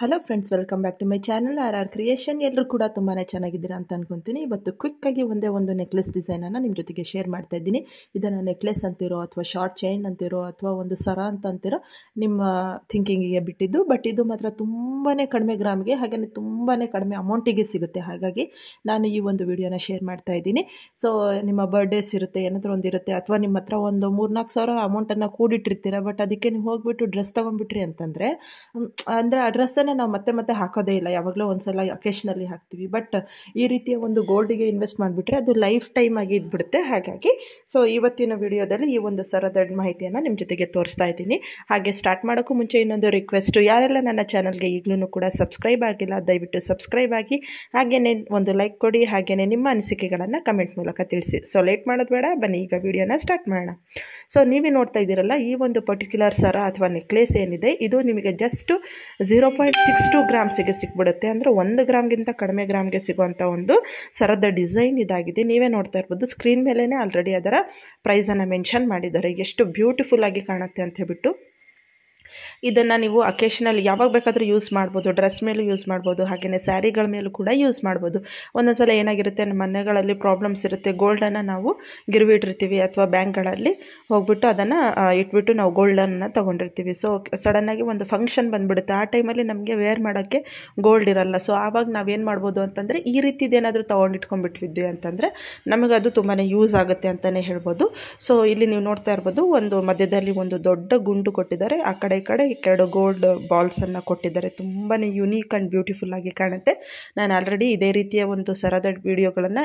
hello friends welcome back to my channel R R creation ಎಲ್ಲರೂ ಕೂಡ ತುಂಬಾ ಚೆನ್ನಾಗಿದ್ದೀರಾ ಅಂತ ಅನ್ಕೊತೀನಿ ಇವತ್ತು ಕ್ವಿಕ್ಕಾಗಿ ಒಂದೇ ಒಂದು ನೆಕ್ಲೆಸ್ ಡಿಸೈನನ್ನು ನಿಮ್ಮ ಜೊತೆಗೆ ಶೇರ್ ಮಾಡ್ತಾ ಇದ್ದೀನಿ ಇದನ್ನು ನೆಕ್ಲೆಸ್ ಅಂತಿರೋ ಅಥವಾ ಶಾರ್ಟ್ ಚೈನ್ ಅಂತಿರೋ ಅಥವಾ ಒಂದು ಸರ ಅಂತ ಅಂತಿರೋ ನಿಮ್ಮ ಥಿಂಕಿಂಗಿಗೆ ಬಿಟ್ಟಿದ್ದು ಬಟ್ ಇದು ಮಾತ್ರ ತುಂಬಾ ಕಡಿಮೆ ಗ್ರಾಮ್ಗೆ ಹಾಗೆ ತುಂಬಾ ಕಡಿಮೆ ಅಮೌಂಟಿಗೆ ಸಿಗುತ್ತೆ ಹಾಗಾಗಿ ನಾನು ಈ ಒಂದು ವಿಡಿಯೋನ ಶೇರ್ ಮಾಡ್ತಾ ಇದ್ದೀನಿ ಸೊ ನಿಮ್ಮ ಬರ್ಡೇಸ್ ಇರುತ್ತೆ ಏನಾದರೂ ಒಂದು ಇರುತ್ತೆ ಅಥವಾ ನಿಮ್ಮ ಹತ್ರ ಒಂದು ಮೂರ್ನಾಲ್ಕು ಸಾವಿರ ಅಮೌಂಟನ್ನು ಕೂಡಿಟ್ಟಿರ್ತೀರ ಬಟ್ ಅದಕ್ಕೆ ನೀವು ಹೋಗ್ಬಿಟ್ಟು ಡ್ರೆಸ್ ತೊಗೊಂಡ್ಬಿಟ್ರಿ ಅಂತಂದರೆ ಅಂದರೆ ಆ ಡ್ರೆಸ್ಸನ್ನು ನಾವು ಮತ್ತೆ ಮತ್ತೆ ಹಾಕೋದೇ ಇಲ್ಲ ಯಾವಾಗಲೂ ಒಂದ್ಸಲ ಅಕೇಶನಲ್ಲಿ ಹಾಕ್ತೀವಿ ಬಟ್ ಈ ರೀತಿಯ ಒಂದು ಗೋಲ್ಡಿಗೆ ಇನ್ವೆಸ್ಟ್ ಮಾಡಿಬಿಟ್ರೆ ಅದು ಲೈಫ್ ಟೈಮ್ ಆಗಿ ಇದ್ಬಿಡುತ್ತೆ ಹಾಗಾಗಿ ಸೊ ಇವತ್ತಿನ ವಿಡಿಯೋದಲ್ಲಿ ಈ ಒಂದು ದೊಡ್ಡ ಮಾಹಿತಿಯನ್ನು ನಿಮ್ಮ ಜೊತೆಗೆ ತೋರಿಸ್ತಾ ಇದ್ದೀನಿ ಹಾಗೆ ಸ್ಟಾರ್ಟ್ ಮಾಡೋಕ್ಕೂ ಮುಂಚೆ ಇನ್ನೊಂದು ರಿಕ್ವೆಸ್ಟು ಯಾರೆಲ್ಲ ನನ್ನ ಚಾನಲ್ಗೆ ಈಗಲೂ ಕೂಡ ಸಬ್ಸ್ಕ್ರೈಬ್ ಆಗಿಲ್ಲ ದಯವಿಟ್ಟು ಸಬ್ಸ್ಕ್ರೈಬ್ ಆಗಿ ಹಾಗೆಯೇ ಒಂದು ಲೈಕ್ ಕೊಡಿ ಹಾಗೆಯೇ ನಿಮ್ಮ ಅನಿಸಿಕೆಗಳನ್ನು ಕಮೆಂಟ್ ಮೂಲಕ ತಿಳಿಸಿ ಸೊ ಲೇಟ್ ಮಾಡೋದು ಬೇಡ ಬನ್ನಿ ಈಗ ವಿಡಿಯೋನ ಸ್ಟಾರ್ಟ್ ಮಾಡೋಣ ಸೊ ನೀವೇ ನೋಡ್ತಾ ಇದ್ದೀರಲ್ಲ ಈ ಒಂದು ಪರ್ಟಿಕ್ಯುಲರ್ ಸರ ಅಥವಾ ನೆಕ್ಲೇಸ್ ಏನಿದೆ ಇದು ನಿಮಗೆ just zero point six two ಗ್ರಾಮ್ಸಿಗೆ ಸಿಕ್ಬಿಡುತ್ತೆ ಅಂದರೆ ಒಂದು ಗ್ರಾಮ್ಗಿಂತ ಕಡಿಮೆ ಗ್ರಾಮ್ಗೆ ಸಿಗುವಂಥ ಒಂದು ಸರದ ಡಿಸೈನ್ ಇದಾಗಿದೆ ನೀವೇ ನೋಡ್ತಾ ಇರ್ಬೋದು ಸ್ಕ್ರೀನ್ ಮೇಲೇ ಆಲ್ರೆಡಿ ಅದರ ಪ್ರೈಸನ್ನು ಮೆನ್ಷನ್ ಮಾಡಿದ್ದಾರೆ ಎಷ್ಟು ಬ್ಯೂಟಿಫುಲ್ ಆಗಿ ಕಾಣುತ್ತೆ ಅಂತ ಹೇಳ್ಬಿಟ್ಟು ಇದನ್ನು ನೀವು ಅಕೇಶನಲ್ಲಿ ಯಾವಾಗ ಬೇಕಾದರೂ ಯೂಸ್ ಮಾಡ್ಬೋದು ಡ್ರೆಸ್ ಮೇಲೂ ಯೂಸ್ ಮಾಡ್ಬೋದು ಹಾಗೆಯೇ ಸ್ಯಾರಿಗಳ ಮೇಲೂ ಕೂಡ ಯೂಸ್ ಮಾಡ್ಬೋದು ಒಂದೊಂದ್ಸಲ ಏನಾಗಿರುತ್ತೆ ನಮ್ಮ ಮನೆಗಳಲ್ಲಿ ಪ್ರಾಬ್ಲಮ್ಸ್ ಇರುತ್ತೆ ಗೋಲ್ಡನ್ನು ನಾವು ಗಿರ್ವಿಟ್ಟಿರ್ತೀವಿ ಅಥವಾ ಬ್ಯಾಂಕ್ಗಳಲ್ಲಿ ಹೋಗ್ಬಿಟ್ಟು ಅದನ್ನು ಇಟ್ಬಿಟ್ಟು ನಾವು ಗೋಲ್ಡನ್ನು ತೊಗೊಂಡಿರ್ತೀವಿ ಸೊ ಸಡನ್ನಾಗಿ ಒಂದು ಫಂಕ್ಷನ್ ಬಂದುಬಿಡುತ್ತೆ ಆ ಟೈಮಲ್ಲಿ ನಮಗೆ ವೇರ್ ಮಾಡೋಕ್ಕೆ ಗೋಲ್ಡ್ ಇರಲ್ಲ ಸೊ ಆವಾಗ ನಾವೇನು ಮಾಡ್ಬೋದು ಅಂತಂದರೆ ಈ ರೀತಿದೇನಾದರೂ ತೊಗೊಂಡಿಟ್ಕೊಂಡ್ಬಿಟ್ಟಿದ್ವಿ ಅಂತಂದರೆ ನಮಗದು ತುಂಬಾ ಯೂಸ್ ಆಗುತ್ತೆ ಅಂತಲೇ ಹೇಳ್ಬೋದು ಸೊ ಇಲ್ಲಿ ನೀವು ನೋಡ್ತಾ ಇರ್ಬೋದು ಒಂದು ಮಧ್ಯದಲ್ಲಿ ಒಂದು ದೊಡ್ಡ ಗುಂಡು ಕೊಟ್ಟಿದ್ದಾರೆ ಆ ಕಡೆ ಈ ಕಡೆ ಎರಡು ಗೋಲ್ಡ್ ಬಾಲ್ಸನ್ನು ಕೊಟ್ಟಿದ್ದಾರೆ ತುಂಬಾ ಯುನೀಕ್ ಆ್ಯಂಡ್ ಆಗಿ ಕಾಣುತ್ತೆ ನಾನು ಆಲ್ರೆಡಿ ಇದೇ ರೀತಿಯ ಒಂದು ಸರದ ವೀಡಿಯೋಗಳನ್ನು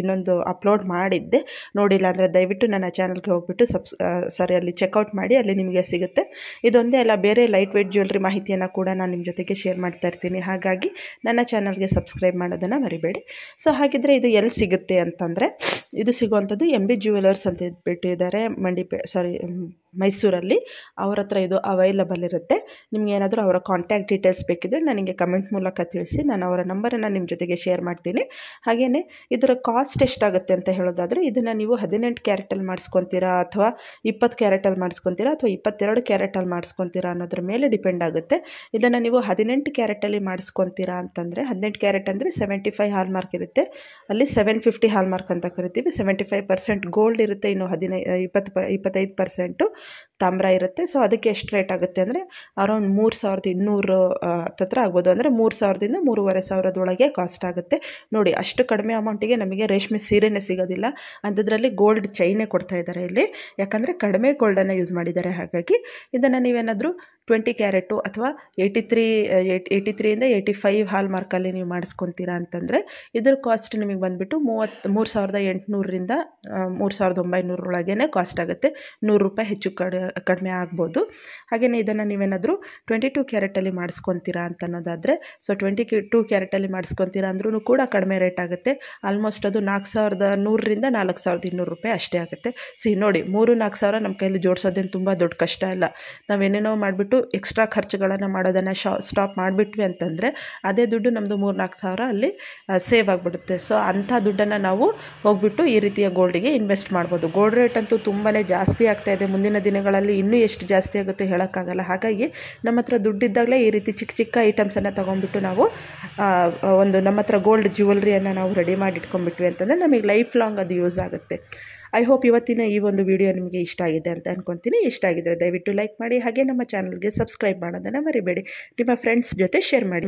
ಇನ್ನೊಂದು ಅಪ್ಲೋಡ್ ಮಾಡಿದ್ದೆ ನೋಡಿಲ್ಲ ಅಂದರೆ ದಯವಿಟ್ಟು ನನ್ನ ಚಾನಲ್ಗೆ ಹೋಗ್ಬಿಟ್ಟು ಸಬ್ಸ್ ಸಾರಿ ಅಲ್ಲಿ ಚೆಕ್ಔಟ್ ಮಾಡಿ ಅಲ್ಲಿ ನಿಮಗೆ ಸಿಗುತ್ತೆ ಇದೊಂದೇ ಅಲ್ಲ ಬೇರೆ ಲೈಟ್ ವೇಟ್ ಜ್ಯುವೆಲ್ರಿ ಮಾಹಿತಿಯನ್ನು ಕೂಡ ನಾನು ನಿಮ್ಮ ಜೊತೆಗೆ ಶೇರ್ ಮಾಡ್ತಾ ಇರ್ತೀನಿ ಹಾಗಾಗಿ ನನ್ನ ಚಾನಲ್ಗೆ ಸಬ್ಸ್ಕ್ರೈಬ್ ಮಾಡೋದನ್ನು ಮರಿಬೇಡಿ ಸೊ ಹಾಗಿದ್ರೆ ಇದು ಎಲ್ಲಿ ಸಿಗುತ್ತೆ ಅಂತಂದರೆ ಇದು ಸಿಗುವಂಥದ್ದು ಎಂ ಬಿ ಜ್ಯುವೆಲರ್ಸ್ ಅಂತ ಬಿಟ್ಟಿದ್ದಾರೆ ಮಂಡಿಪೆ ಸಾರಿ ಮೈಸೂರಲ್ಲಿ ಅವರ ಹತ್ರ ಇದು ಅವೈಲಬಲ್ ಇರುತ್ತೆ ನಿಮ್ಗೆ ಏನಾದರೂ ಅವರ ಕಾಂಟ್ಯಾಕ್ಟ್ ಡೀಟೇಲ್ಸ್ ಬೇಕಿದ್ದರೆ ನನಗೆ ಕಮೆಂಟ್ ಮೂಲಕ ತಿಳಿಸಿ ನಾನು ಅವರ ನಂಬರನ್ನು ನಿಮ್ಮ ಜೊತೆಗೆ ಶೇರ್ ಮಾಡ್ತೀನಿ ಹಾಗೆಯೇ ಇದರ ಕಾಸ್ಟ್ ಎಷ್ಟಾಗುತ್ತೆ ಅಂತ ಹೇಳೋದಾದರೆ ಇದನ್ನು ನೀವು ಹದಿನೆಂಟು ಕ್ಯಾರೆಟಲ್ಲಿ ಮಾಡಿಸ್ಕೊತೀರಾ ಅಥವಾ ಇಪ್ಪತ್ತು ಕ್ಯಾರೆಟಲ್ಲಿ ಮಾಡಿಸ್ಕೊತೀರಾ ಅಥವಾ ಇಪ್ಪತ್ತೆರಡು ಕ್ಯಾರೆಟಲ್ಲಿ ಮಾಡಿಸ್ಕೊತೀರಾ ಅನ್ನೋದ್ರ ಮೇಲೆ ಡಿಪೆಂಡ್ ಆಗುತ್ತೆ ಇದನ್ನು ನೀವು ಹದಿನೆಂಟು ಕ್ಯಾರೆಟಲ್ಲಿ ಮಾಡಿಸ್ಕೊತೀರಾ ಅಂತಂದರೆ ಹದಿನೆಂಟು ಕ್ಯಾರೆಟ್ ಅಂದರೆ ಸೆವೆಂಟಿ ಫೈವ್ ಹಾಲ್ ಮಾರ್ಕ್ ಇರುತ್ತೆ ಅಲ್ಲಿ ಸೆವೆನ್ ಫಿಫ್ಟಿ ಹಾಲ್ ಮಾರ್ಕ್ ಅಂತ ಕರಿತೀವಿ ಸೆವೆಂಟಿ ಫೈವ್ ಪರ್ಸೆಂಟ್ ಗೋಲ್ಡ್ ಇರುತ್ತೆ ಇನ್ನು ಹದಿನೈ ಇಪ್ಪತ್ತು ಪ ಇಪ್ಪತ್ತೈದು ಪರ್ಸೆಂಟು ತಾಮ್ರ ಇರುತ್ತೆ ಸೊ ಅದಕ್ಕೆ ಎಷ್ಟು ರೇಟ್ ಆಗುತ್ತೆ ಅಂದರೆ ಅರೌಂಡ್ ಮೂರು ಸಾವಿರದ ಇನ್ನೂರು ಹತ್ತತ್ರ ಆಗ್ಬೋದು ಅಂದರೆ ಮೂರು ಸಾವಿರದಿಂದ ಮೂರುವರೆ ಸಾವಿರದೊಳಗೆ ಕಾಸ್ಟ್ ಆಗುತ್ತೆ ನೋಡಿ ಅಷ್ಟು ಕಡಿಮೆ ಅಮೌಂಟಿಗೆ ನಮಗೆ ರೇಷ್ಮೆ ಸೀರೆನೇ ಸಿಗೋದಿಲ್ಲ ಅಂಥದ್ರಲ್ಲಿ ಗೋಲ್ಡ್ ಚೈನೇ ಕೊಡ್ತಾ ಇದ್ದಾರೆ ಇಲ್ಲಿ ಯಾಕಂದರೆ ಕಡಿಮೆ ಗೋಲ್ಡನ್ನು ಯೂಸ್ ಮಾಡಿದ್ದಾರೆ ಹಾಗಾಗಿ ಇದನ್ನು ನೀವೇನಾದರೂ ಟ್ವೆಂಟಿ ಕ್ಯಾರೆಟು ಅಥವಾ ಏಯ್ಟಿ ತ್ರೀ ಏಯ್ಟ್ ಏಯ್ಟಿ ತ್ರೀಯಿಂದ ಏಯ್ಟಿ ಫೈವ್ ಹಾಲ್ ಮಾರ್ಕಲ್ಲಿ ನೀವು ಮಾಡಿಸ್ಕೊತೀರಾ ಅಂತಂದರೆ ಇದ್ರ ಕಾಸ್ಟ್ ನಿಮಗೆ ಬಂದುಬಿಟ್ಟು ಮೂವತ್ತು ಮೂರು ಸಾವಿರದ ಎಂಟುನೂರರಿಂದ ಮೂರು ಸಾವಿರದ ಒಂಬೈನೂರೊಳಗೇ ಕಾಸ್ಟ್ ಆಗುತ್ತೆ ನೂರು ರೂಪಾಯಿ ಹೆಚ್ಚು ಕಡಿ ಕಡಿಮೆ ಆಗ್ಬೋದು ಹಾಗೆಯೇ ಇದನ್ನು ನೀವೇನಾದರೂ ಟ್ವೆಂಟಿ ಟು ಕ್ಯಾರೆಟಲ್ಲಿ ಮಾಡಿಸ್ಕೊತೀರಾ ಅಂತ ಅನ್ನೋದಾದರೆ ಸೊ ಟ್ವೆಂಟಿ ಕ್ಯೂ ಟೂ ಕ್ಯಾರೆಟಲ್ಲಿ ಮಾಡಿಸ್ಕೊತೀರಾ ಅಂದ್ರೂ ಕೂಡ ಕಡಿಮೆ ರೇಟ್ ಆಗುತ್ತೆ ಆಲ್ಮೋಸ್ಟ್ ಅದು ನಾಲ್ಕು ಸಾವಿರದ ನೂರರಿಂದ ನಾಲ್ಕು ಸಾವಿರದ ಇನ್ನೂರು ರೂಪಾಯಿ ಅಷ್ಟೇ ಆಗುತ್ತೆ ಸಿ ನೋಡಿ ಮೂರು ನಾಲ್ಕು ಸಾವಿರ ನಮ್ಮ ಕೈಯಲ್ಲಿ ಜೋಡಿಸೋದೇನು ತುಂಬ ದೊಡ್ಡ ಕಷ್ಟ ಇಲ್ಲ ನಾವೇನೇನೋ ಮಾಡಿಬಿಟ್ಟು ಎಕ್ಸ್ಟ್ರಾ ಖರ್ಚುಗಳನ್ನು ಮಾಡೋದನ್ನು ಶಾ ಸ್ಟಾಪ್ ಮಾಡಿಬಿಟ್ವಿ ಅಂತಂದರೆ ಅದೇ ದುಡ್ಡು ನಮ್ಮದು ಮೂರು ನಾಲ್ಕು ಸಾವಿರ ಅಲ್ಲಿ ಸೇವ್ ಆಗಿಬಿಡುತ್ತೆ ಸೊ ಅಂಥ ದುಡ್ಡನ್ನು ನಾವು ಹೋಗ್ಬಿಟ್ಟು ಈ ರೀತಿಯ ಗೋಲ್ಡಿಗೆ ಇನ್ವೆಸ್ಟ್ ಮಾಡ್ಬೋದು ಗೋಲ್ಡ್ ರೇಟ್ ಅಂತೂ ತುಂಬಾ ಜಾಸ್ತಿ ಆಗ್ತಾ ಇದೆ ಮುಂದಿನ ದಿನಗಳಲ್ಲಿ ಇನ್ನೂ ಎಷ್ಟು ಜಾಸ್ತಿ ಆಗುತ್ತೆ ಹೇಳೋಕ್ಕಾಗಲ್ಲ ಹಾಗಾಗಿ ನಮ್ಮ ಹತ್ರ ದುಡ್ಡಿದ್ದಾಗಲೇ ಈ ರೀತಿ ಚಿಕ್ಕ ಚಿಕ್ಕ ಐಟಮ್ಸನ್ನು ತೊಗೊಂಡ್ಬಿಟ್ಟು ನಾವು ಒಂದು ನಮ್ಮ ಹತ್ರ ಗೋಲ್ಡ್ ಜ್ಯುವೆಲ್ರಿಯನ್ನು ನಾವು ರೆಡಿ ಮಾಡಿ ಇಟ್ಕೊಂಡ್ಬಿಟ್ವಿ ಅಂತಂದರೆ ನಮಗೆ ಲೈಫ್ ಲಾಂಗ್ ಅದು ಯೂಸ್ ಆಗುತ್ತೆ ಐ ಹೋಪ್ ಇವತ್ತಿನ ಈ ಒಂದು ವಿಡಿಯೋ ನಿಮಗೆ ಇಷ್ಟ ಆಗಿದೆ ಅಂತ ಅನ್ಕೊತೀನಿ ಇಷ್ಟ ಆಗಿದ್ರೆ ದಯವಿಟ್ಟು ಲೈಕ್ ಮಾಡಿ ಹಾಗೆ ನಮ್ಮ ಚಾನಲ್ಗೆ ಸಬ್ಸ್ಕ್ರೈಬ್ ಮಾಡೋದನ್ನು ಮರಿಬೇಡಿ ನಿಮ್ಮ ಫ್ರೆಂಡ್ಸ್ ಜೊತೆ ಶೇರ್ ಮಾಡಿ